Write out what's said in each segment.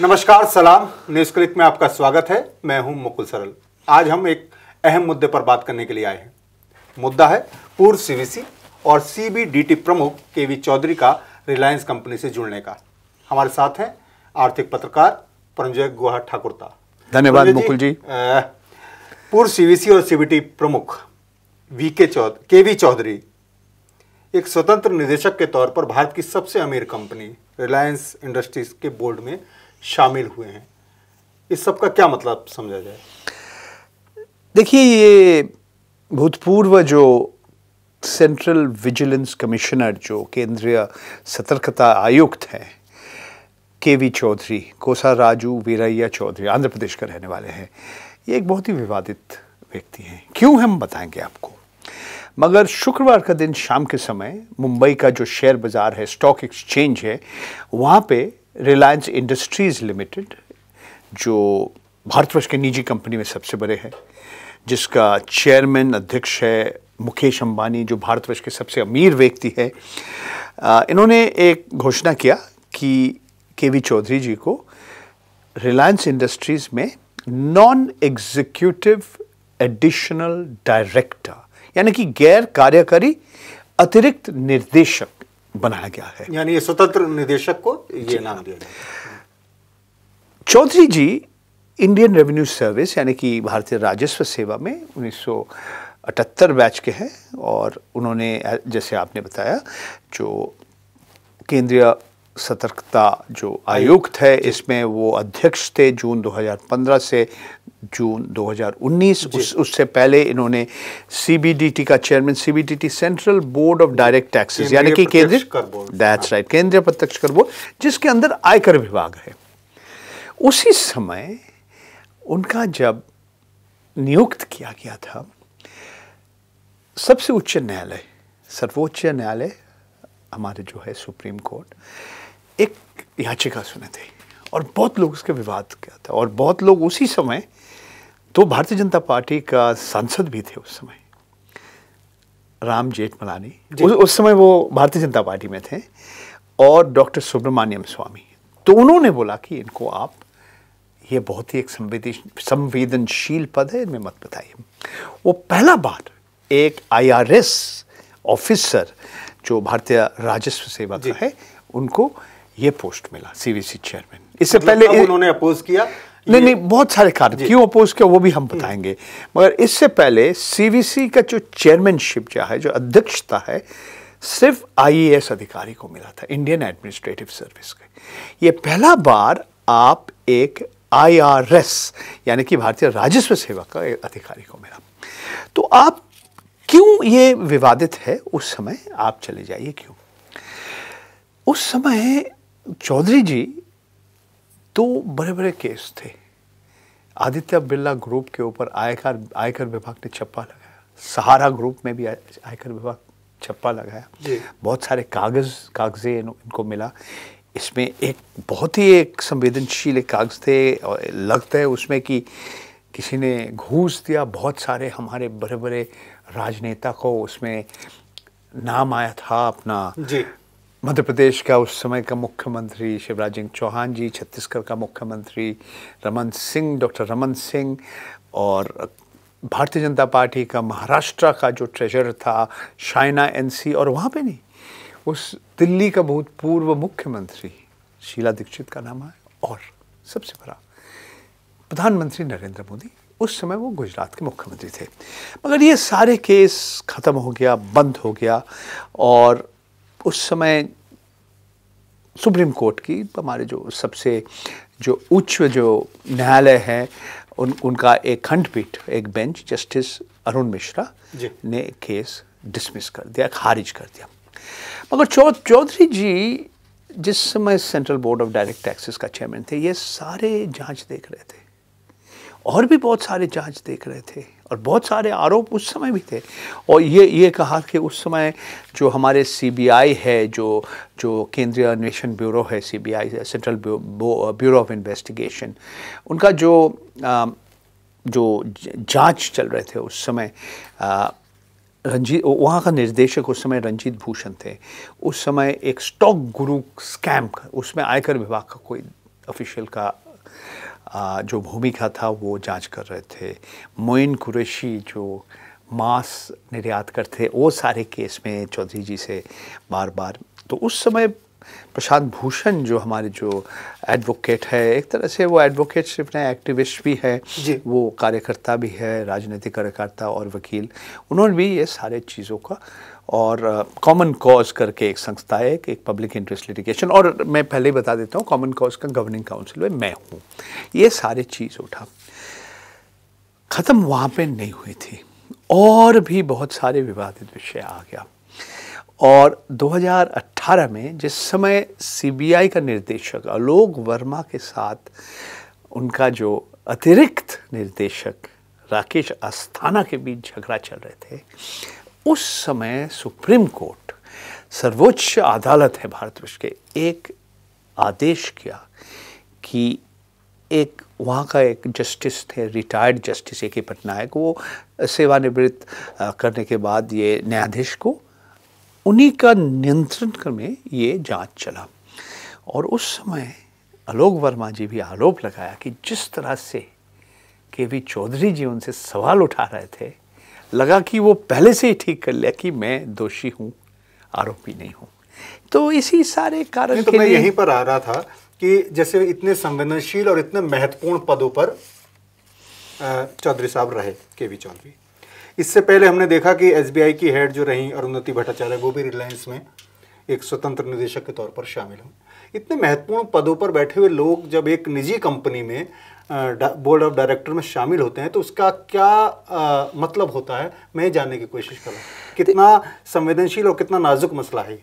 नमस्कार सलाम news click में आपका स्वागत है मैं हूं मुकुल सरल आज हम एक अहम मुद्दे पर बात करने के लिए आए हैं मुद्दा है पूर्व सीवीसी और सीबीडीटी प्रमुख के वी चौधरी का रिलायंस कंपनी से जुड़ने का हमारे साथ हैं आर्थिक पत्रकार परंजय गुहा ठाकुरता धन्यवाद मुकुल जी पूर्व सीवीसी और सीबीटी प्रमुख वी के चौधरी के वी चौधरी एक स्वतंत्र निदेशक के तौर पर भारत की सबसे अमीर कंपनी रिलायंस इंडस्ट्रीज के बोर्ड में शामिल हुए हैं इस सब का क्या मतलब समझा जाए देखिए ये भूतपूर्व जो सेंट्रल विजिलेंस कमिश्नर जो केंद्रीय सतर्कता आयुक्त हैं के वी चौधरी कोसा राजू वीरैया चौधरी आंध्र प्रदेश के रहने वाले हैं ये एक बहुत ही विवादित व्यक्ति हैं क्यों हम बताएंगे आपको मगर शुक्रवार का दिन शाम के समय मुंबई का जो शेयर बाज़ार है स्टॉक एक्सचेंज है वहाँ पे रिलायंस इंडस्ट्रीज़ लिमिटेड जो भारतवर्ष के निजी कंपनी में सबसे बड़े हैं जिसका चेयरमैन अध्यक्ष है मुकेश अंबानी जो भारतवर्ष के सबसे अमीर व्यक्ति है इन्होंने एक घोषणा किया कि के वी चौधरी जी को रिलायंस इंडस्ट्रीज़ में नॉन एग्जीक्यूटिव एडिशनल डायरेक्टर यानी कि गैर कार्यकारी अतिरिक्त निर्देशक बनाया गया है यानी स्वतंत्र निदेशक को ये नाम दिया गया Chaudhary ji Indian revenue service यानी कि भारतीय राजस्व सेवा में उन्नीस अठहत्तर बैच के हैं और उन्होंने जैसे आपने बताया जो केंद्रीय सतर्कता जो आयुक्त है इसमें वो अध्यक्ष थे जून 2015 से जून 2019 उस उससे पहले इन्होंने सीबीडीटी का chairman CBDT central board of direct taxes यानी कि केंद्रीय दैट्स राइट हाँ। केंद्रीय प्रत्यक्ष कर बोर्ड जिसके अंदर आयकर विभाग है उसी समय उनका जब नियुक्त किया गया था सबसे उच्च न्यायालय सर्वोच्च न्यायालय हमारे जो है सुप्रीम कोर्ट एक याचिका सुने थे और बहुत लोग उसके विवाद किया था और बहुत लोग उसी समय तो भारतीय जनता पार्टी का सांसद भी थे उस समय राम जेठमलानी उस, उस समय वो भारतीय जनता पार्टी में थे और डॉक्टर सुब्रमण्यम स्वामी तो उन्होंने बोला कि इनको आप ये बहुत ही एक संवेदनशील पद है इनमें मत बताइए वो पहला बार एक आईआरएस ऑफिसर जो भारतीय राजस्व सेवा का है उनको ये पोस्ट मिला सीवीसी चेयरमैन इससे मतलब पहले उन्होंने अपोज किया नहीं नहीं बहुत सारे कारण क्यों अपोज किया वो भी हम बताएंगे मगर इससे पहले सीवीसी का जो चेयरमैनशिप जो है जो अध्यक्षता है सिर्फ आईएएस अधिकारी को मिला था इंडियन एडमिनिस्ट्रेटिव सर्विस के ये पहला बार आप एक आईआरएस यानी कि भारतीय राजस्व सेवा का अधिकारी को मिला तो आप क्यों ये विवादित है उस समय आप चले जाइए क्यों उस समय चौधरी जी दो बड़े बड़े केस थे आदित्य बिरला ग्रुप के ऊपर आयकर आयकर विभाग ने छप्पा लगाया सहारा ग्रुप में भी आयकर विभाग छप्पा लगाया बहुत सारे कागज़ कागजे इन, इनको मिला इसमें एक बहुत ही एक संवेदनशील कागज थे और लगता है उसमें कि किसी ने घूस दिया बहुत सारे हमारे बड़े बड़े राजनेता को उसमें नाम आया था अपना जी मध्य प्रदेश का उस समय का मुख्यमंत्री शिवराज सिंह चौहान जी छत्तीसगढ़ का मुख्यमंत्री रमन सिंह डॉक्टर रमन सिंह और भारतीय जनता पार्टी का महाराष्ट्र का जो ट्रेजर था शाइना एनसी और वहाँ पे नहीं उस दिल्ली का भूतपूर्व मुख्यमंत्री शीला दीक्षित का नाम है और सबसे बड़ा प्रधानमंत्री नरेंद्र मोदी उस समय वो गुजरात के मुख्यमंत्री थे मगर ये सारे केस ख़त्म हो गया बंद हो गया और उस समय सुप्रीम कोर्ट की हमारे जो सबसे जो उच्च जो न्यायालय है उन उनका एक खंडपीठ एक बेंच जस्टिस अरुण मिश्रा ने केस डिसमिस कर दिया खारिज कर दिया मगर चौ चौधरी जी जिस समय central board of direct taxes का चेयरमैन थे ये सारे जांच देख रहे थे और भी बहुत सारे जांच देख रहे थे और बहुत सारे आरोप उस समय भी थे और ये ये कहा कि उस समय जो हमारे सीबीआई है जो जो केंद्रीय अन्वेषण ब्यूरो है CBI central bureau of investigation उनका जो आ, जो जांच चल रहे थे उस समय आ, रंजीत वहाँ का निर्देशक उस समय रंजीत भूषण थे उस समय एक स्टॉक गुरु स्कैम उसमें आयकर विभाग का कोई ऑफिशियल का जो भूमिका था वो जांच कर रहे थे मोइन कुरैशी जो मांस निर्यात करते वो सारे केस में चौधरी जी से बार बार तो उस समय प्रशांत भूषण जो हमारे जो एडवोकेट है एक तरह से वो एडवोकेट सिर्फ ना एक्टिविस्ट भी है वो कार्यकर्ता भी है राजनीतिक कार्यकर्ता और वकील उन्होंने भी ये सारे चीज़ों का और कॉमन uh, कॉज करके एक संस्था है एक पब्लिक इंटरेस्ट लिटिगेशन और मैं पहले ही बता देता हूँ कॉमन कॉज का गवर्निंग काउंसिल में मैं हूँ ये सारे चीज़ उठा ख़त्म वहाँ पे नहीं हुई थी और भी बहुत सारे विवादित विषय आ गया और 2018 में जिस समय सीबीआई का निर्देशक आलोक वर्मा के साथ उनका जो अतिरिक्त निर्देशक राकेश अस्थाना के बीच झगड़ा चल रहे थे उस समय सुप्रीम कोर्ट सर्वोच्च अदालत है भारतवर्ष के एक आदेश किया कि एक वहाँ का एक जस्टिस थे रिटायर्ड जस्टिस ए के पटनायक वो सेवानिवृत्त करने के बाद ये न्यायाधीश को उन्हीं का नियंत्रण में ये जांच चला और उस समय आलोक वर्मा जी भी आरोप लगाया कि जिस तरह से के वी चौधरी जी उनसे सवाल उठा रहे थे लगा कि वो पहले से ही ठीक कर लिया कि मैं दोषी हूँ आरोपी नहीं हूँ तो इसी सारे कारण तो मैं यहीं पर आ रहा था कि जैसे इतने संवेदनशील और इतने महत्वपूर्ण पदों पर चौधरी साहब रहे के वी चौधरी इससे पहले हमने देखा कि एस की हेड जो रही अरुणति भट्टाचार्य वो भी रिलायंस में एक स्वतंत्र निदेशक के तौर पर शामिल हूँ इतने महत्वपूर्ण पदों पर बैठे हुए लोग जब एक निजी कंपनी में बोर्ड ऑफ डायरेक्टर में शामिल होते हैं तो उसका क्या आ, मतलब होता है मैं जानने की कोशिश करूँ कितना संवेदनशील और कितना नाजुक मसला है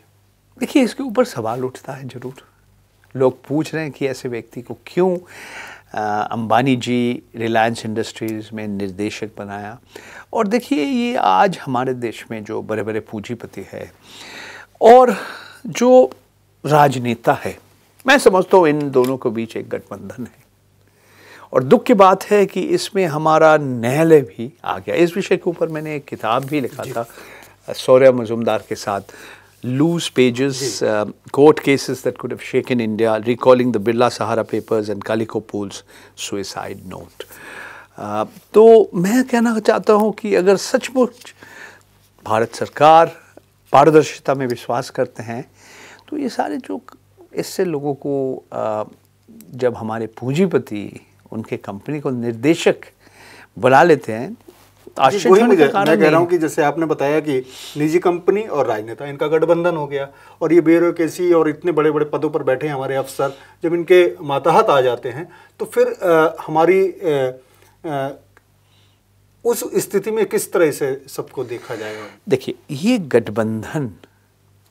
देखिए इसके ऊपर सवाल उठता है जरूर लोग पूछ रहे हैं कि ऐसे व्यक्ति को क्यों अंबानी जी रिलायंस इंडस्ट्रीज़ में निर्देशक बनाया और देखिए ये आज हमारे देश में जो बड़े बड़े पूंजीपति है और जो राजनेता है मैं समझता हूँ इन दोनों के बीच एक गठबंधन है और दुख की बात है कि इसमें हमारा न्यायालय भी आ गया इस विषय के ऊपर मैंने एक किताब भी लिखा था सौर्य मजुमदार के साथ loose pages, um, court cases that could have shaken India, recalling the Birla Sahara papers and Kaliko Pool's suicide note. Uh, तो मैं कहना चाहता हूँ कि अगर सचमुच भारत सरकार पारदर्शिता में विश्वास करते हैं तो ये सारे जो इससे लोगों को जब हमारे पूंजीपति उनके कंपनी को निर्देशक बना लेते हैं आश्चर्य मैं कह रहा हूँ कि जैसे आपने बताया कि निजी कंपनी और राजनेता इनका गठबंधन हो गया और ये ब्यूरोक्रेसी और इतने बड़े बड़े पदों पर बैठे हमारे अफसर जब इनके माताहत आ जाते हैं तो फिर आ, हमारी आ, आ, उस स्थिति में किस तरह से सबको देखा जाएगा देखिए ये गठबंधन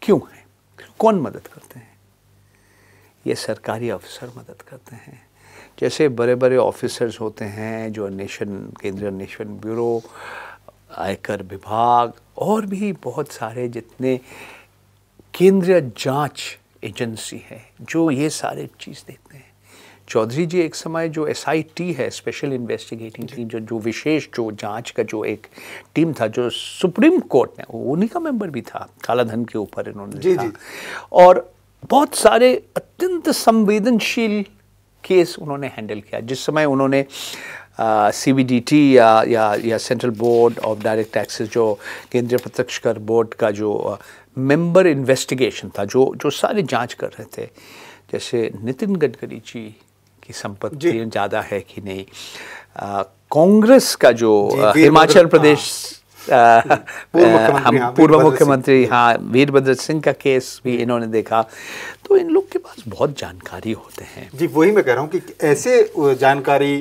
क्यों है कौन मदद करते हैं ये सरकारी अफसर मदद करते हैं जैसे बड़े बड़े ऑफिसर्स होते हैं जो अन्वेषण केंद्रीय अन्वेषण ब्यूरो आयकर विभाग और भी बहुत सारे जितने केंद्रीय जांच एजेंसी है जो ये सारे चीज़ देखते हैं चौधरी जी एक समय जो एस है स्पेशल इन्वेस्टिगेटिंग टीम जो जो विशेष जो जांच का जो एक टीम था जो सुप्रीम कोर्ट ने उन्हीं का मेंबर भी था कालाधन के ऊपर इन्होंने जी, जी। और बहुत सारे अत्यंत संवेदनशील केस उन्होंने हैंडल किया जिस समय उन्होंने सी बी डी टी या या या central board of direct taxes जो केंद्रीय प्रत्यक्ष कर बोर्ड का जो मेंबर uh, इन्वेस्टिगेशन था जो जो सारे जांच कर रहे थे जैसे नितिन गडकरी जी की संपत्ति ज़्यादा है कि नहीं कांग्रेस का जो हिमाचल प्रदेश हाँ। हम हाँ, पूर्व मुख्यमंत्री हाँ वीरभद्र सिंह का केस भी इन्होंने देखा तो इन लोग के पास बहुत जानकारी होते हैं जी वही मैं कह रहा हूँ कि ऐसे जानकारी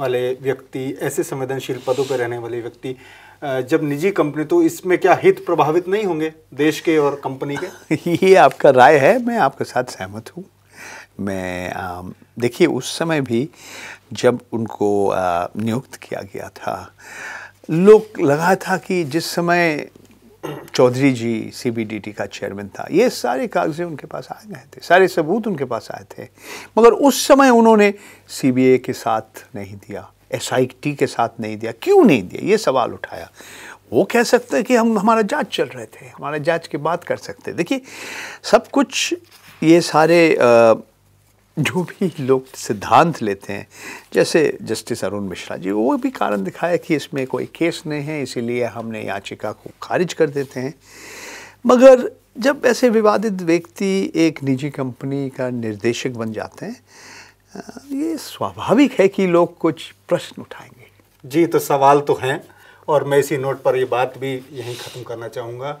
वाले व्यक्ति ऐसे संवेदनशील पदों पर रहने वाले व्यक्ति जब निजी कंपनी तो इसमें क्या हित प्रभावित नहीं होंगे देश के और कंपनी के ये आपका राय है मैं आपके साथ सहमत हूँ मैं देखिए उस समय भी जब उनको नियुक्त किया गया था लोग लगा था कि जिस समय चौधरी जी सीबीडीटी का चेयरमैन था ये सारे कागजे उनके पास आ गए थे सारे सबूत उनके पास आए थे मगर उस समय उन्होंने सीबीए के साथ नहीं दिया एस के साथ नहीं दिया क्यों नहीं दिया ये सवाल उठाया वो कह सकते हैं कि हम हमारा जांच चल रहे थे हमारा जांच की बात कर सकते देखिए सब कुछ ये सारे आ, जो भी लोग सिद्धांत लेते हैं जैसे जस्टिस अरुण मिश्रा जी वो भी कारण दिखाया कि इसमें कोई केस नहीं है इसीलिए हमने याचिका को खारिज कर देते हैं मगर जब ऐसे विवादित व्यक्ति एक निजी कंपनी का निर्देशक बन जाते हैं ये स्वाभाविक है कि लोग कुछ प्रश्न उठाएंगे जी तो सवाल तो हैं और मैं इसी नोट पर ये बात भी यहीं ख़त्म करना चाहूँगा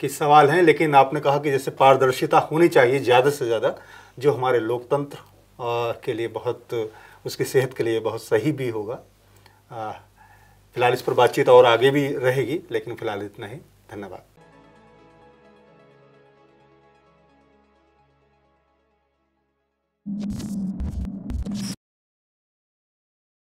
कि सवाल हैं लेकिन आपने कहा कि जैसे पारदर्शिता होनी चाहिए ज़्यादा से ज़्यादा जो हमारे लोकतंत्र के लिए बहुत उसकी सेहत के लिए बहुत सही भी होगा फिलहाल इस पर बातचीत और आगे भी रहेगी लेकिन फिलहाल इतना ही धन्यवाद Thank you.